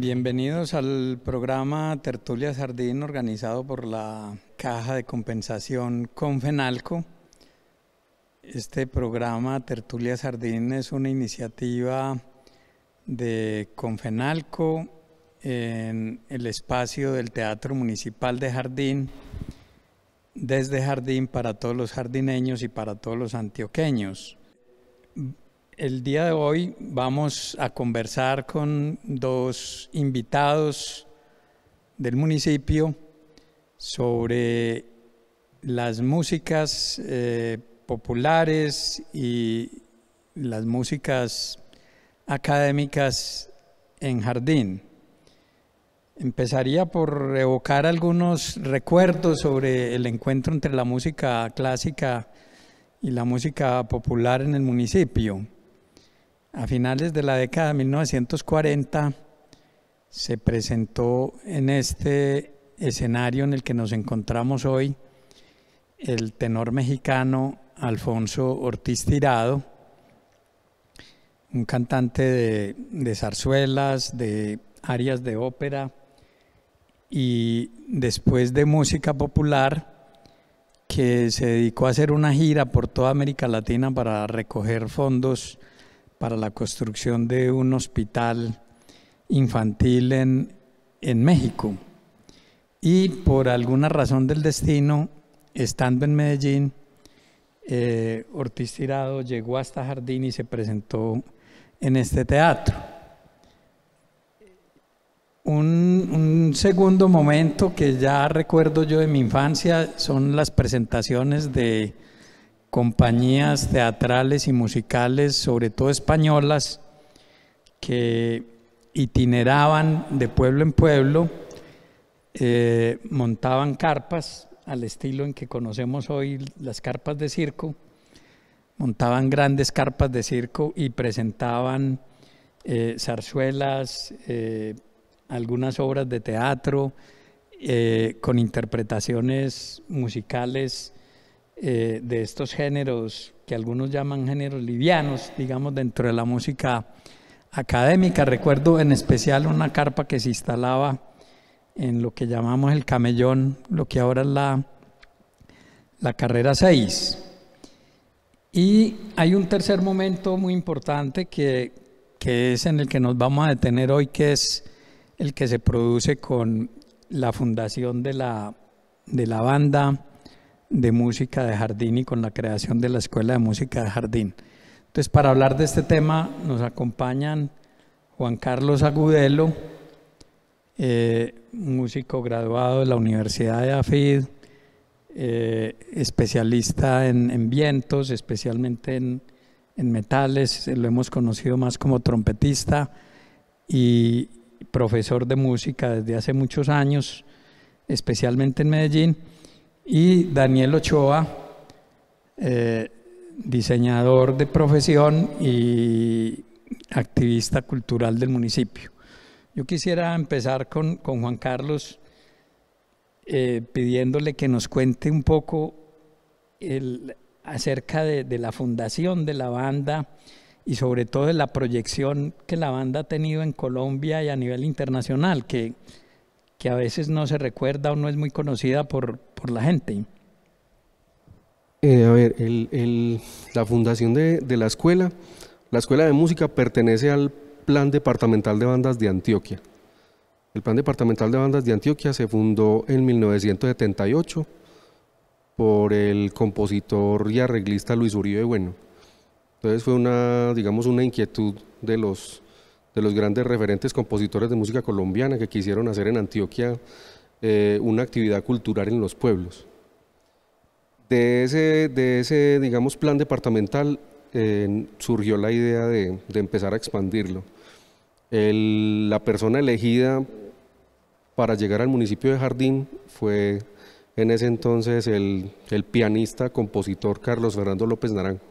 Bienvenidos al programa Tertulia Sardín organizado por la Caja de Compensación Confenalco. Este programa Tertulia Sardín es una iniciativa de Confenalco en el espacio del Teatro Municipal de Jardín, desde Jardín para todos los jardineños y para todos los antioqueños. El día de hoy vamos a conversar con dos invitados del municipio sobre las músicas eh, populares y las músicas académicas en jardín. Empezaría por evocar algunos recuerdos sobre el encuentro entre la música clásica y la música popular en el municipio. A finales de la década de 1940 se presentó en este escenario en el que nos encontramos hoy el tenor mexicano Alfonso Ortiz Tirado, un cantante de, zarzuelas, de arias de ópera y después de música popular que se dedicó a hacer una gira por toda América Latina para recoger fondos para la construcción de un hospital infantil en, en México. Y por alguna razón del destino, estando en Medellín, eh, Ortiz Tirado llegó hasta Jardín y se presentó en este teatro. un, segundo momento que ya recuerdo yo de mi infancia son las presentaciones de compañías teatrales y musicales, sobre todo españolas, que itineraban de pueblo en pueblo, eh, montaban carpas al estilo en que conocemos hoy las carpas de circo, montaban grandes carpas de circo y presentaban eh, zarzuelas, eh, algunas obras de teatro, con interpretaciones musicales eh, de estos géneros que algunos llaman géneros livianos, digamos, dentro de la música académica. Recuerdo en especial una carpa que se instalaba en lo que llamamos el camellón, lo que ahora es la, la carrera 6. Y hay un tercer momento muy importante que, es en el que nos vamos a detener hoy, que es el que se produce con la fundación de la banda de música de jardín y con la creación de la Escuela de Música de Jardín. Entonces, para hablar de este tema nos acompañan Juan Carlos Agudelo, eh, músico graduado de la Universidad de AFID, eh, especialista en, vientos, especialmente en metales, lo hemos conocido más como trompetista y profesor de música desde hace muchos años, especialmente en Medellín. Y Daniel Ochoa, eh, diseñador de profesión y activista cultural del municipio. Yo quisiera empezar con, con Juan Carlos eh, pidiéndole que nos cuente un poco acerca de, la fundación de la banda y sobre todo de la proyección que la banda ha tenido en Colombia y a nivel internacional, que, que a veces no se recuerda o no es muy conocida por, por la gente? Eh, a ver, la fundación de, la escuela, la escuela de música pertenece al Plan Departamental de Bandas de Antioquia. El Plan Departamental de Bandas de Antioquia se fundó en 1978 por el compositor y arreglista Luis Uribe Bueno. Entonces fue una, digamos, una inquietud de los, de los grandes referentes compositores de música colombiana que quisieron hacer en Antioquia eh, una actividad cultural en los pueblos. De ese, de ese digamos, plan departamental surgió la idea de, empezar a expandirlo. la persona elegida para llegar al municipio de Jardín fue en ese entonces el, el pianista, compositor Carlos Fernando López Naranjo.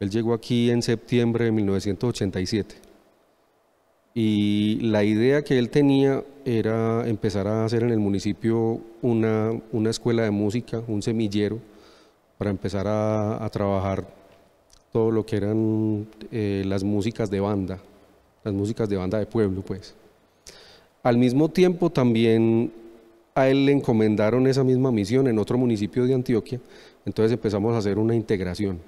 Él llegó aquí en septiembre de 1987. Y la idea que él tenía era empezar a hacer en el municipio una, escuela de música, un semillero, para empezar a, trabajar todo lo que eran eh, las músicas de banda, las músicas de banda de pueblo, pues. Al mismo tiempo también a él le encomendaron esa misma misión en otro municipio de Antioquia, entonces empezamos a hacer una integración.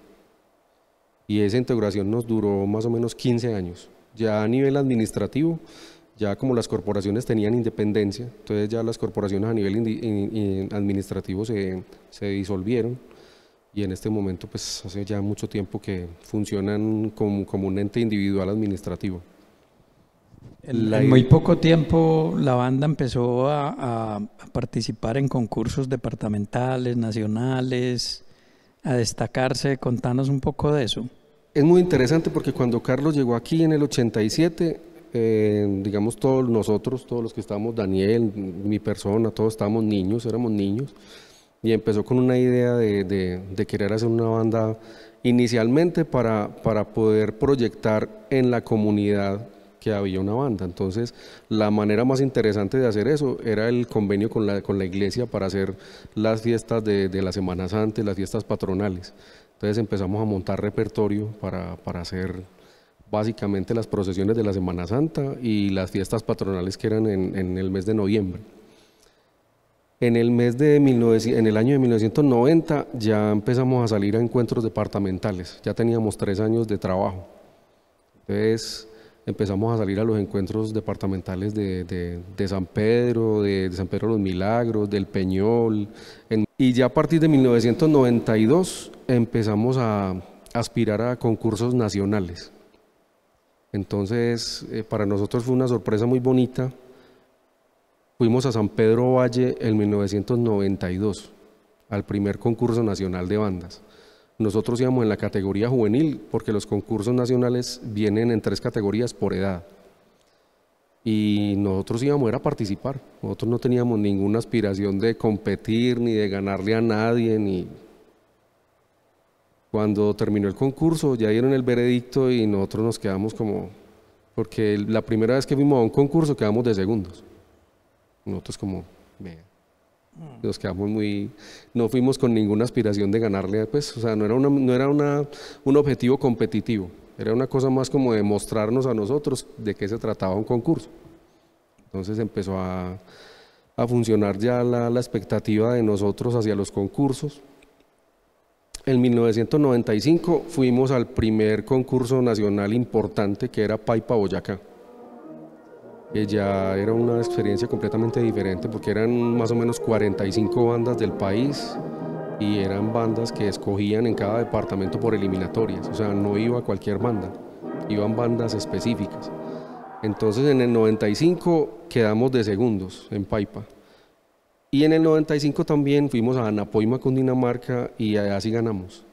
Y esa integración nos duró más o menos 15 años ya a nivel administrativo, ya como las corporaciones tenían independencia, entonces ya las corporaciones a nivel administrativo se, disolvieron y en este momento pues hace ya mucho tiempo que funcionan como, un ente individual administrativo. En, muy poco tiempo la banda empezó a, participar en concursos departamentales, nacionales, a destacarse. Contanos un poco de eso. Es muy interesante porque cuando Carlos llegó aquí en el 87, eh, digamos todos nosotros, todos los que estábamos, Daniel, mi persona, todos estábamos niños, éramos niños, y empezó con una idea de, querer hacer una banda inicialmente para, poder proyectar en la comunidad que había una banda. Entonces, la manera más interesante de hacer eso era el convenio con la, iglesia para hacer las fiestas de, la Semana Santa las fiestas patronales. Entonces empezamos a montar repertorio para, hacer básicamente las procesiones de la Semana Santa y las fiestas patronales que eran en, el mes de noviembre. En el, mes de en el año de 1990 ya empezamos a salir a encuentros departamentales, ya teníamos tres años de trabajo. Entonces empezamos a salir a los encuentros departamentales de, de, San Pedro, de, San Pedro los Milagros, del Peñol, en y ya a partir de 1992 empezamos a aspirar a concursos nacionales. Entonces, eh, para nosotros fue una sorpresa muy bonita. Fuimos a San Pedro Valle en 1992, al primer concurso nacional de bandas. Nosotros íbamos en la categoría juvenil, porque los concursos nacionales vienen en tres categorías por edad y nosotros íbamos a participar. Nosotros no teníamos ninguna aspiración de competir ni de ganarle a nadie. Ni... Cuando terminó el concurso ya dieron el veredicto y nosotros nos quedamos como, porque la primera vez que fuimos a un concurso quedamos de segundos. Nosotros como, mm. nos quedamos muy, no fuimos con ninguna aspiración de ganarle, pues, o sea, no era, no era una, un objetivo competitivo. Era una cosa más como de mostrarnos a nosotros de qué se trataba un concurso. Entonces empezó a, a funcionar ya la, expectativa de nosotros hacia los concursos. En 1995 fuimos al primer concurso nacional importante que era Paipa Boyacá. Que ya era una experiencia completamente diferente porque eran más o menos 45 bandas del país, y eran bandas que escogían en cada departamento por eliminatorias, o sea, no iba cualquier banda, iban bandas específicas. Entonces en el 95 quedamos de segundos en Paipa. Y en el 95 también fuimos a Anapoima, con Dinamarca y así ganamos.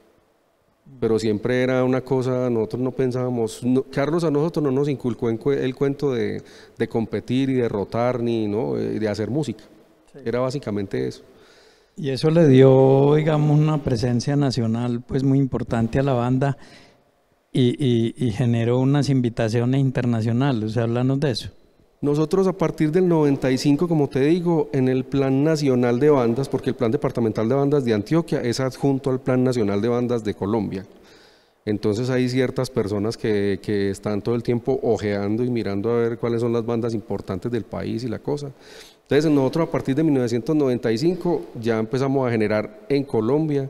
Pero siempre era una cosa, nosotros no pensábamos, Carlos a nosotros no nos inculcó el cuento de, competir y derrotar, ni ¿no? Eh, de hacer música. Era básicamente eso. Y eso le dio, digamos, una presencia nacional pues muy importante a la banda y, generó unas invitaciones internacionales. O sea, háblanos de eso. Nosotros a partir del 95, como te digo, en el Plan Nacional de Bandas, porque el Plan Departamental de Bandas de Antioquia es adjunto al Plan Nacional de Bandas de Colombia. Entonces hay ciertas personas que, que, están todo el tiempo ojeando y mirando a ver cuáles son las bandas importantes del país y la cosa. Entonces nosotros a partir de 1995 ya empezamos a generar en Colombia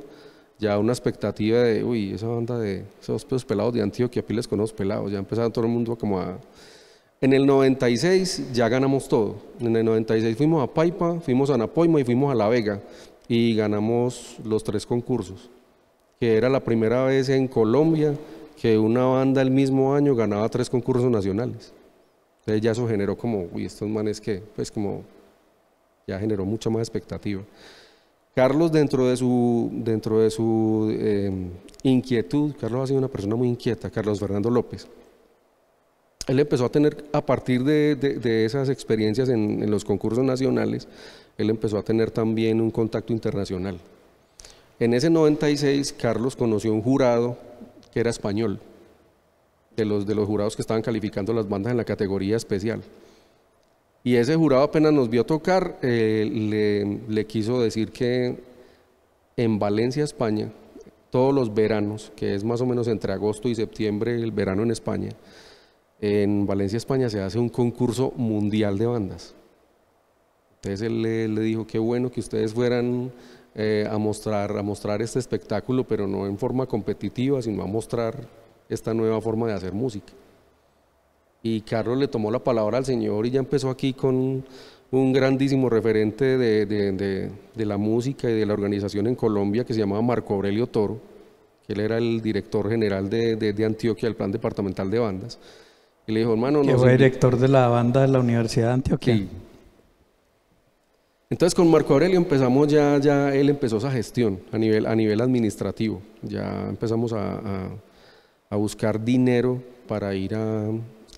ya una expectativa de, uy, esa banda de esos pelos pelados de Antioquia, piles con los pelados, ya empezaron todo el mundo como a... En el 96 ya ganamos todo. En el 96 fuimos a Paipa, fuimos a Napoima y fuimos a La Vega y ganamos los tres concursos, que era la primera vez en Colombia que una banda el mismo año ganaba tres concursos nacionales. Entonces ya eso generó como, uy, estos manes que, pues como ya generó mucha más expectativa. Carlos, dentro de su, dentro de su em, inquietud, Carlos ha sido una persona muy inquieta, Carlos Fernando López. Él empezó a tener, a partir de, esas experiencias en, en, los concursos nacionales, él empezó a tener también un contacto internacional. En ese 96, Carlos conoció un jurado que era español, de los, de los jurados que estaban calificando las bandas en la categoría especial. Y ese jurado apenas nos vio tocar, eh, le, quiso decir que en Valencia, España, todos los veranos, que es más o menos entre agosto y septiembre, el verano en España, en Valencia, España se hace un concurso mundial de bandas. Entonces él le, dijo, qué bueno que ustedes fueran eh, a, mostrar, a mostrar este espectáculo, pero no en forma competitiva, sino a mostrar esta nueva forma de hacer música y Carlos le tomó la palabra al Señor y ya empezó aquí con un grandísimo referente de, la música y de la organización en Colombia que se llamaba Marco Aurelio Toro, que él era el director general de, Antioquia, del Plan Departamental de Bandas. Y le dijo, hermano, no... fue director de la banda de la Universidad de Antioquia. Entonces con Marco Aurelio empezamos ya, ya él empezó esa gestión a nivel, a nivel administrativo. Ya empezamos a buscar dinero para ir a,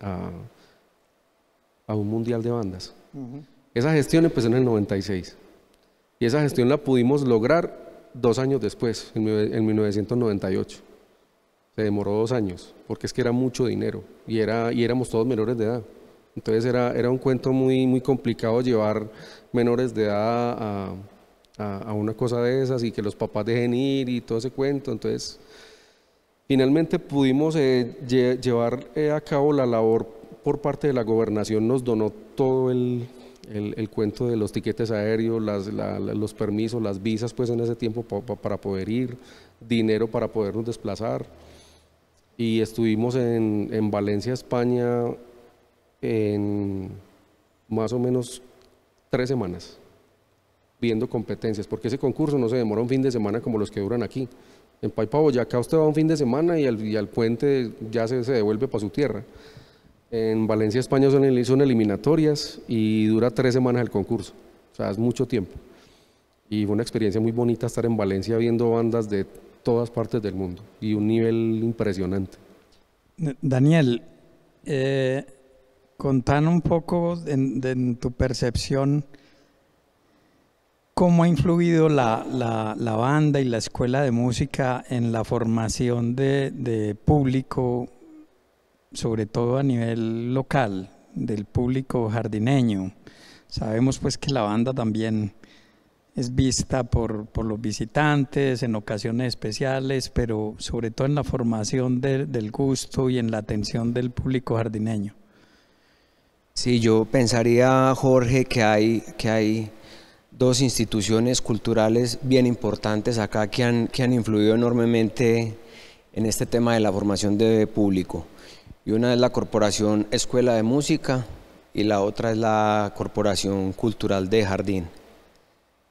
a, un mundial de bandas. Esa gestión empezó en el 96 y esa gestión la pudimos lograr dos años después, en, 1998. Se demoró dos años, porque es que era mucho dinero y, era, y éramos todos menores de edad. Entonces era, era un cuento muy, muy complicado llevar menores de edad a, a una cosa de esas y que los papás dejen ir y todo ese cuento. Entonces Finalmente pudimos eh, llevar eh, a cabo la labor por parte de la gobernación, nos donó todo el, cuento de los tiquetes aéreos, los permisos, las visas, pues en ese tiempo para poder ir, dinero para podernos desplazar. Y estuvimos en, en Valencia, España, en más o menos tres semanas viendo competencias, porque ese concurso no se demora un fin de semana como los que duran aquí, en ya acá usted va un fin de semana y al, puente ya se, devuelve para su tierra. En Valencia, España son, eliminatorias y dura tres semanas el concurso. O sea, es mucho tiempo. Y fue una experiencia muy bonita estar en Valencia viendo bandas de todas partes del mundo y un nivel impresionante. Daniel, eh, contan un poco de, en tu percepción ¿Cómo ha influido la, banda y la escuela de música en la formación de, público, sobre todo a nivel local, del público jardineño? Sabemos pues que la banda también es vista por, los visitantes en ocasiones especiales, pero sobre todo en la formación del gusto y en la atención del público jardineño. Sí, yo pensaría, Jorge, que hay... Que hay dos instituciones culturales bien importantes acá que han, influido enormemente en este tema de la formación de público. Y una es la Corporación Escuela de Música y la otra es la Corporación Cultural de Jardín.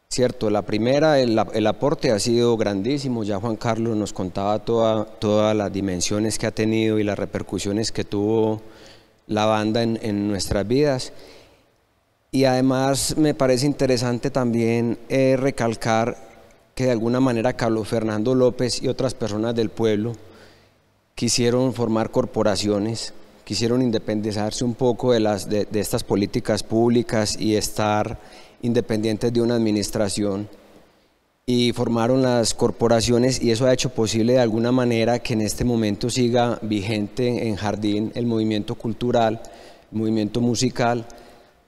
Cierto, la primera, el, aporte ha sido grandísimo, ya Juan Carlos nos contaba toda, todas las dimensiones que ha tenido y las repercusiones que tuvo la banda en, en nuestras vidas. Y además me parece interesante también eh, recalcar que de alguna manera Carlos Fernando López y otras personas del pueblo quisieron formar corporaciones, quisieron independizarse un poco de, las, de, de estas políticas públicas y estar independientes de una administración y formaron las corporaciones y eso ha hecho posible de alguna manera que en este momento siga vigente en Jardín el movimiento cultural, el movimiento musical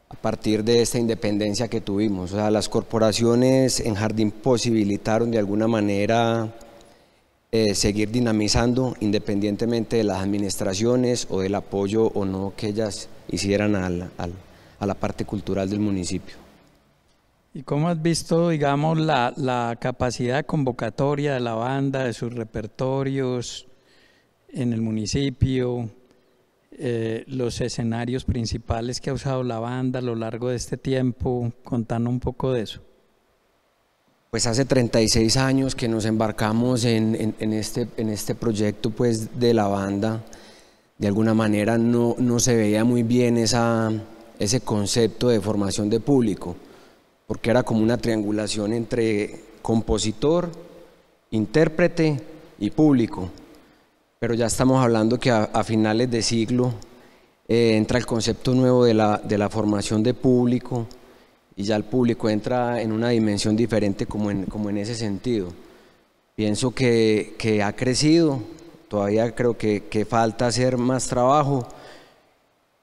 a partir de esta independencia que tuvimos. O sea, las corporaciones en Jardín posibilitaron de alguna manera eh, seguir dinamizando independientemente de las administraciones o del apoyo o no que ellas hicieran a la, parte cultural del municipio. ¿Y cómo has visto, digamos, la, la capacidad convocatoria de la banda, de sus repertorios en el municipio? Eh, los escenarios principales que ha usado la banda a lo largo de este tiempo. ...contando un poco de eso. Pues hace 36 años que nos embarcamos este, en, este, proyecto pues, de la banda. De alguna manera no, se veía muy bien ese concepto de formación de público, porque era como una triangulación entre compositor, intérprete y público pero ya estamos hablando que a, finales de siglo eh, entra el concepto nuevo de la, de la, formación de público y ya el público entra en una dimensión diferente como en, como en ese sentido. Pienso que, que ha crecido, todavía creo que, falta hacer más trabajo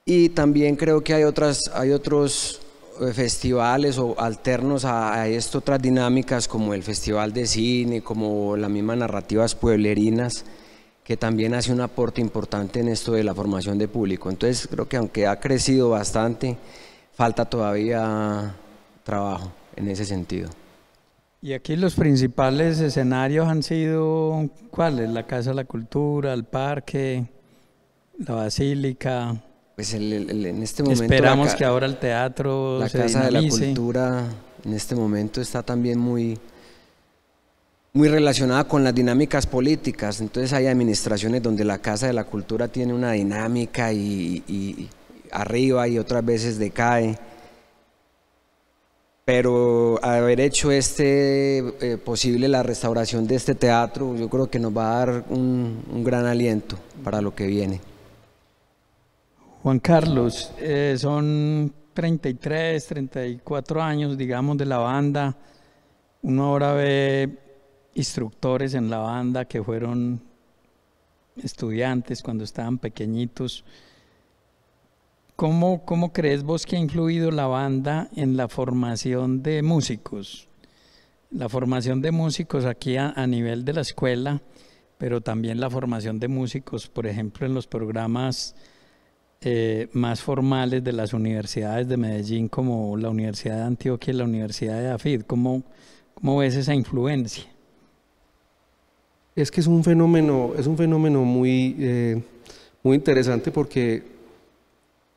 y también creo que hay, otras, hay otros eh, festivales o alternos a, a esto, otras dinámicas como el Festival de Cine, como las mismas narrativas pueblerinas que también hace un aporte importante en esto de la formación de público. Entonces creo que aunque ha crecido bastante, falta todavía trabajo en ese sentido. Y aquí los principales escenarios han sido cuáles? La Casa de la Cultura, el Parque, la Basílica. Pues en este momento... Esperamos que ahora el teatro... La Casa de la Cultura en este momento está también muy muy relacionada con las dinámicas políticas. Entonces hay administraciones donde la Casa de la Cultura tiene una dinámica y, arriba y otras veces decae. Pero haber hecho este eh, posible la restauración de este teatro, yo creo que nos va a dar un, gran aliento para lo que viene. Juan Carlos, eh, son 33, 34 años, digamos, de la banda. una obra ve instructores en la banda que fueron estudiantes cuando estaban pequeñitos. ¿Cómo, crees vos que ha influido la banda en la formación de músicos? La formación de músicos aquí a, nivel de la escuela, pero también la formación de músicos, por ejemplo, en los programas eh, más formales de las universidades de Medellín, como la Universidad de Antioquia y la Universidad de Afid. cómo ves esa influencia? Es que es un fenómeno, es un fenómeno muy, eh, muy interesante porque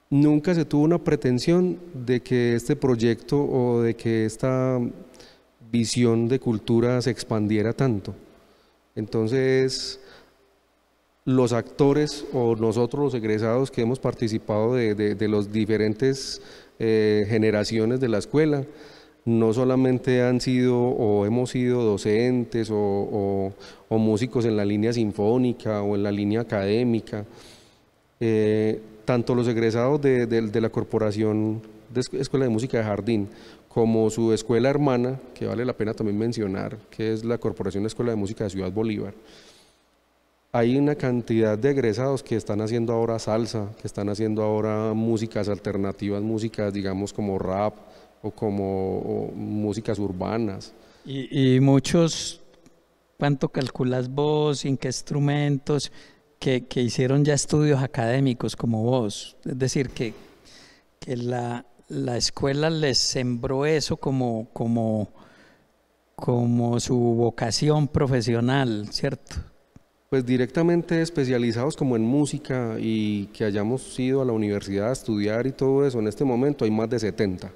nunca se tuvo una pretensión de que este proyecto o de que esta visión de cultura se expandiera tanto. Entonces, los actores o nosotros los egresados que hemos participado de, las diferentes eh, generaciones de la escuela, no solamente han sido o hemos sido docentes o, músicos en la línea sinfónica o en la línea académica, eh, tanto los egresados de, la Corporación de Escuela de Música de Jardín como su escuela hermana, que vale la pena también mencionar, que es la Corporación Escuela de Música de Ciudad Bolívar, hay una cantidad de egresados que están haciendo ahora salsa, que están haciendo ahora músicas alternativas, músicas digamos como rap, como músicas urbanas. Y, muchos, ¿cuánto calculas vos? ¿En qué instrumentos? Que, hicieron ya estudios académicos como vos. Es decir, que, la, escuela les sembró eso como, como, como su vocación profesional, ¿cierto? Pues directamente especializados como en música y que hayamos ido a la universidad a estudiar y todo eso, en este momento hay más de 70.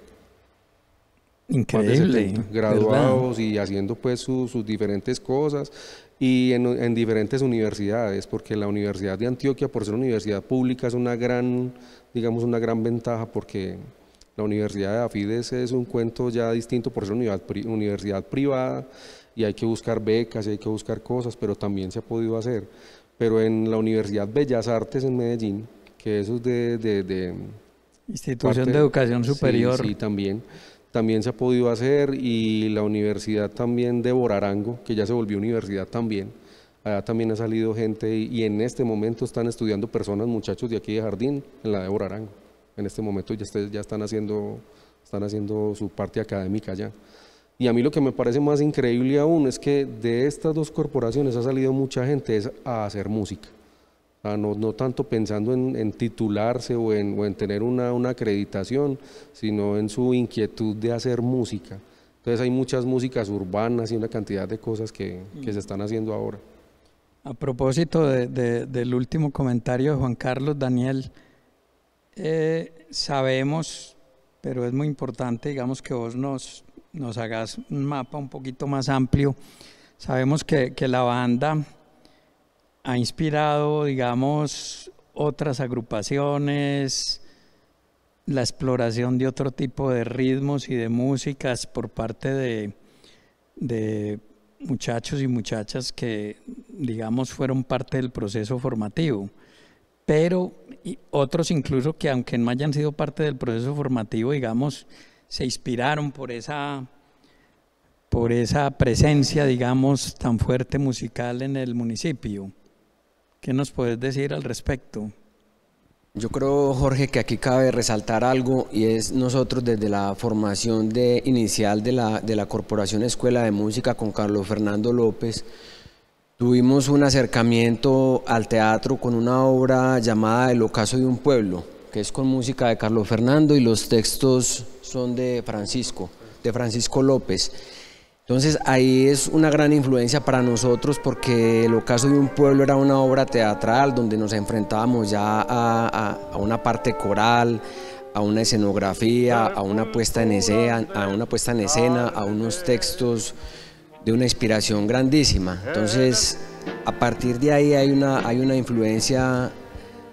Increíble. graduados y haciendo pues sus diferentes cosas y en, diferentes universidades, porque la Universidad de Antioquia, por ser una universidad pública, es una gran, digamos, una gran ventaja porque la Universidad de Afides es un cuento ya distinto por ser una universidad privada y hay que buscar becas y hay que buscar cosas, pero también se ha podido hacer. Pero en la Universidad Bellas Artes en Medellín, que eso es de... de, de Institución de Educación Superior. sí, sí también también se ha podido hacer y la universidad también de Borarango, que ya se volvió universidad también. Allá también ha salido gente y, en este momento están estudiando personas, muchachos de aquí de Jardín, en la de Borarango. En este momento ya, ya están, haciendo, están haciendo su parte académica ya. Y a mí lo que me parece más increíble aún es que de estas dos corporaciones ha salido mucha gente a hacer música. Ah, no, tanto pensando en, titularse o en, tener una, una, acreditación, sino en su inquietud de hacer música. Entonces hay muchas músicas urbanas y una cantidad de cosas que, que se están haciendo ahora. A propósito del último comentario de Juan Carlos, Daniel, eh, sabemos, pero es muy importante, digamos, que vos nos, nos hagas un mapa un poquito más amplio. Sabemos que, que la banda ha inspirado, digamos, otras agrupaciones, la exploración de otro tipo de ritmos y de músicas por parte de, de muchachos y muchachas que, digamos, fueron parte del proceso formativo. Pero otros incluso que aunque no hayan sido parte del proceso formativo, digamos, se inspiraron por esa, por esa presencia, digamos, tan fuerte musical en el municipio. ¿Qué nos puedes decir al respecto? Yo creo, Jorge, que aquí cabe resaltar algo y es nosotros desde la formación de, inicial de la, de la Corporación Escuela de Música con Carlos Fernando López, tuvimos un acercamiento al teatro con una obra llamada El ocaso de un pueblo, que es con música de Carlos Fernando y los textos son de Francisco, de Francisco López. Entonces ahí es una gran influencia para nosotros porque el ocaso de un pueblo era una obra teatral donde nos enfrentábamos ya a, una parte coral, a una escenografía, a una puesta en escena, a una puesta en escena, a unos textos de una inspiración grandísima. Entonces, a partir de ahí hay una, hay una influencia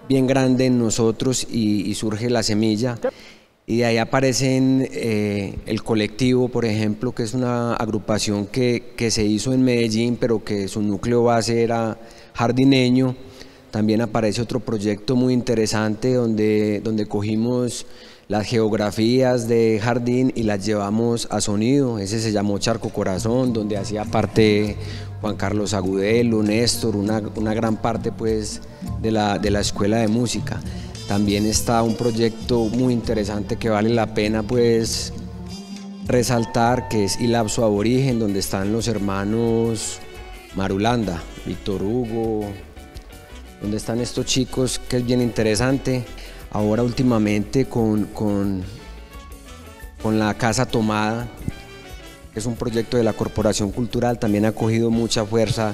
bien grande en nosotros y surge la semilla. Y de ahí aparecen eh, el colectivo, por ejemplo, que es una agrupación que, se hizo en Medellín, pero que su núcleo base era jardineño. También aparece otro proyecto muy interesante donde, donde cogimos las geografías de jardín y las llevamos a sonido. Ese se llamó Charco Corazón, donde hacía parte Juan Carlos Agudelo, Néstor, una, gran parte pues, de la escuela de música. También está un proyecto muy interesante que vale la pena pues resaltar, que es Ilapso Aborigen, donde están los hermanos Marulanda, Víctor Hugo, donde están estos chicos, que es bien interesante. Ahora últimamente con, con, con la Casa Tomada, que es un proyecto de la Corporación Cultural, también ha cogido mucha fuerza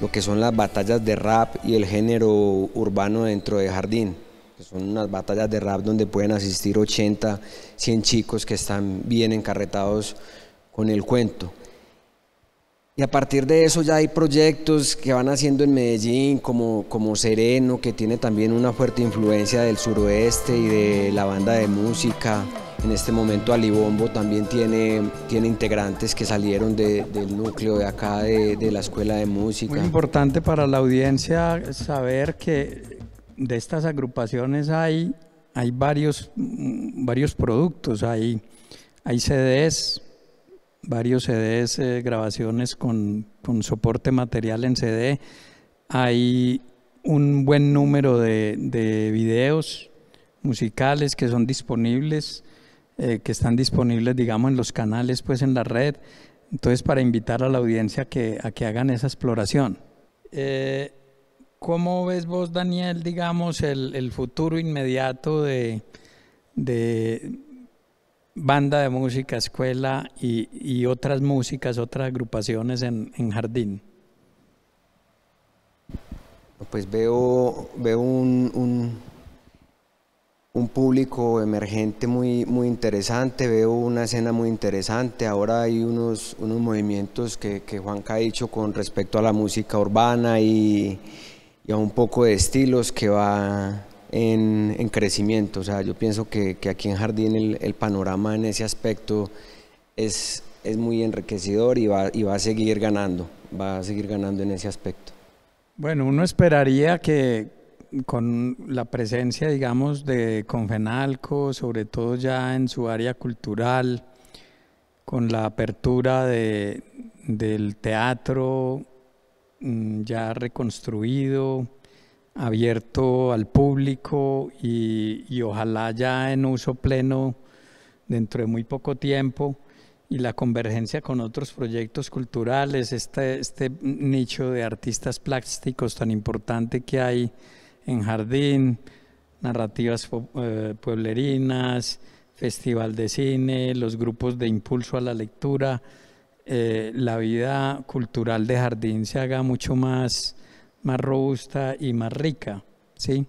lo que son las batallas de rap y el género urbano dentro de Jardín son unas batallas de rap donde pueden asistir 80, 100 chicos que están bien encarretados con el cuento. Y a partir de eso ya hay proyectos que van haciendo en Medellín, como, como Sereno, que tiene también una fuerte influencia del suroeste y de la banda de música. En este momento Alibombo también tiene, tiene integrantes que salieron del núcleo de acá, de, la escuela de música. Muy importante para la audiencia saber que de estas agrupaciones hay, hay varios, mm, varios productos, hay, hay CDs, varios CDs, eh, grabaciones con, soporte material en CD, hay un buen número de, videos musicales que son disponibles, eh, que están disponibles, digamos, en los canales, pues en la red. Entonces, para invitar a la audiencia a que, hagan esa exploración. Eh, ¿Cómo ves vos, Daniel, digamos, el, futuro inmediato de, banda de música, escuela y, otras músicas, otras agrupaciones en, jardín? Pues veo, veo un, un, público emergente muy, muy interesante, veo una escena muy interesante. Ahora hay unos, unos movimientos que, que Juanca ha dicho con respecto a la música urbana y y a un poco de estilos que va en, crecimiento. O sea, yo pienso que, aquí en Jardín el, panorama en ese aspecto es, es muy enriquecedor y va, y va a seguir ganando, va a seguir ganando en ese aspecto. Bueno, uno esperaría que, con la presencia, digamos, de Confenalco, sobre todo ya en su área cultural, con la apertura de, del teatro Mm, ya reconstruido, abierto al público y, ojalá ya en uso pleno dentro de muy poco tiempo y la convergencia con otros proyectos culturales, este, este nicho de artistas plásticos tan importante que hay en Jardín, narrativas eh, pueblerinas, festival de cine, los grupos de impulso a la lectura, eh, la vida cultural de jardín se haga mucho más, robusta y más rica, ¿sí?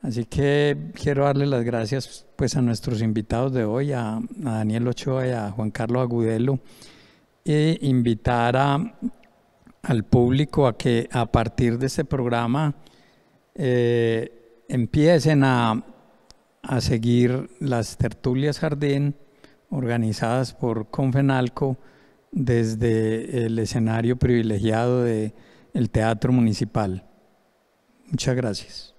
Así que quiero darle las gracias pues a nuestros invitados de hoy, a, Daniel Ochoa y a Juan Carlos Agudelo, e invitar a, al público a que a partir de este programa eh, empiecen a, a seguir las tertulias jardín organizadas por Confenalco, desde el escenario privilegiado del el Teatro Municipal. Muchas gracias.